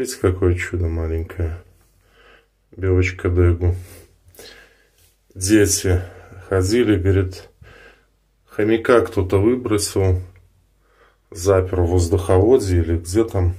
Видите, какое чудо маленькое. Белочка Дегу. Дети ходили, говорит, хомяка кто-то выбросил, запер в воздуховоде или где там.